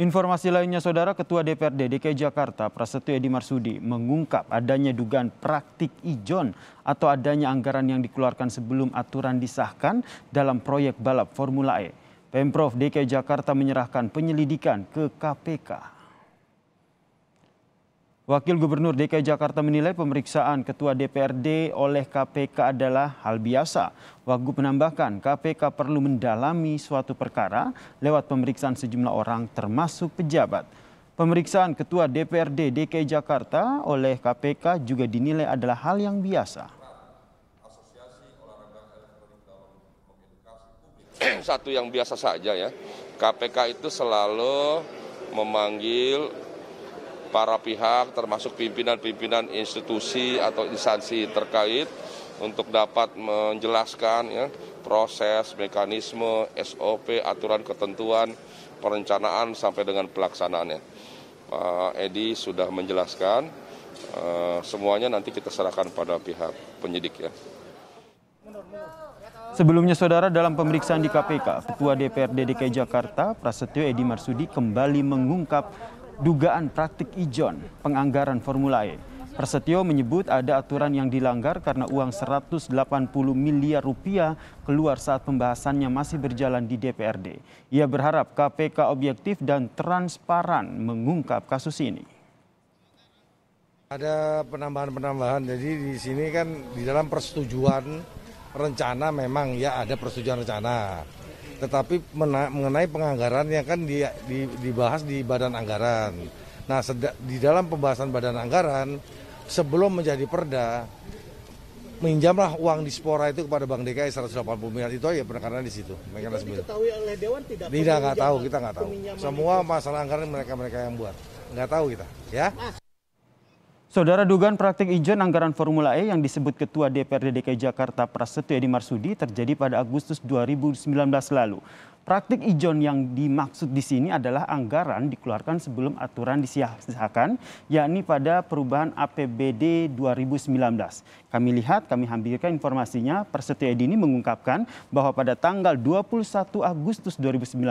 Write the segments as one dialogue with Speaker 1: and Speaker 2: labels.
Speaker 1: Informasi lainnya, Saudara Ketua DPRD DKI Jakarta Prasetyo Edi Marsudi mengungkap adanya dugaan praktik ijon atau adanya anggaran yang dikeluarkan sebelum aturan disahkan dalam proyek balap Formula E. Pemprov DKI Jakarta menyerahkan penyelidikan ke KPK. Wakil Gubernur DKI Jakarta menilai pemeriksaan Ketua DPRD oleh KPK adalah hal biasa. Wagub menambahkan KPK perlu mendalami suatu perkara lewat pemeriksaan sejumlah orang termasuk pejabat. Pemeriksaan Ketua DPRD DKI Jakarta oleh KPK juga dinilai adalah hal yang biasa.
Speaker 2: Satu yang biasa saja ya, KPK itu selalu memanggil para pihak termasuk pimpinan-pimpinan institusi atau instansi terkait untuk dapat menjelaskan ya, proses, mekanisme, SOP, aturan ketentuan, perencanaan sampai dengan pelaksanaannya. Pak Edi sudah menjelaskan uh, semuanya nanti kita serahkan pada pihak penyidik ya.
Speaker 1: Sebelumnya saudara dalam pemeriksaan di KPK, Ketua DPRD DKI e Jakarta Prasetyo Edi Marsudi kembali mengungkap dugaan praktik ijon penganggaran Formula E. Persetio menyebut ada aturan yang dilanggar karena uang 180 miliar rupiah keluar saat pembahasannya masih berjalan di DPRD. Ia berharap KPK objektif dan transparan mengungkap kasus ini.
Speaker 3: Ada penambahan-penambahan, jadi di sini kan di dalam persetujuan rencana memang ya ada persetujuan rencana. Tetapi mengenai penganggaran yang kan di, di, dibahas di badan anggaran. Nah, di dalam pembahasan badan anggaran, sebelum menjadi perda, minjamlah uang di spora itu kepada Bank DKI 180 miliar itu ya penekanan di situ Mereka Diketahui
Speaker 1: oleh dewan tidak? Tidak nggak tahu
Speaker 3: kita nggak tahu. Semua itu. masalah anggaran mereka mereka yang buat nggak tahu kita ya.
Speaker 1: Mas, nah, Saudara dugaan praktik ijen anggaran Formula E yang disebut Ketua DPRD DKI Jakarta Prasetyo Edi Marsudi terjadi pada Agustus 2019 lalu. Praktik ijon yang dimaksud di sini adalah anggaran dikeluarkan sebelum aturan disahkan, yakni pada perubahan APBD 2019. Kami lihat, kami hampirkan informasinya, Persetio Edi ini mengungkapkan bahwa pada tanggal 21 Agustus 2019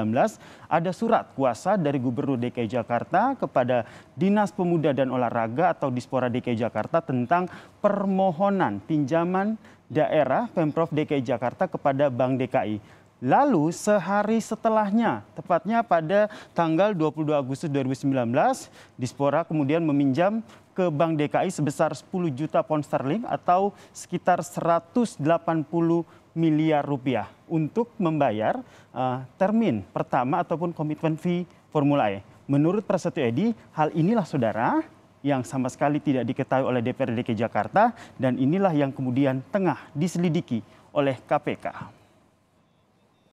Speaker 1: ada surat kuasa dari Gubernur DKI Jakarta kepada Dinas Pemuda dan Olahraga atau Dispora DKI Jakarta tentang permohonan pinjaman daerah Pemprov DKI Jakarta kepada Bank DKI. Lalu sehari setelahnya, tepatnya pada tanggal 22 Agustus 2019, Dispora kemudian meminjam ke Bank DKI sebesar 10 juta pound sterling atau sekitar 180 miliar rupiah untuk membayar uh, termin pertama ataupun komitmen fee Formula E. Menurut Prasetyo Edi, hal inilah saudara yang sama sekali tidak diketahui oleh DPRD DKI Jakarta dan inilah yang kemudian tengah diselidiki oleh KPK.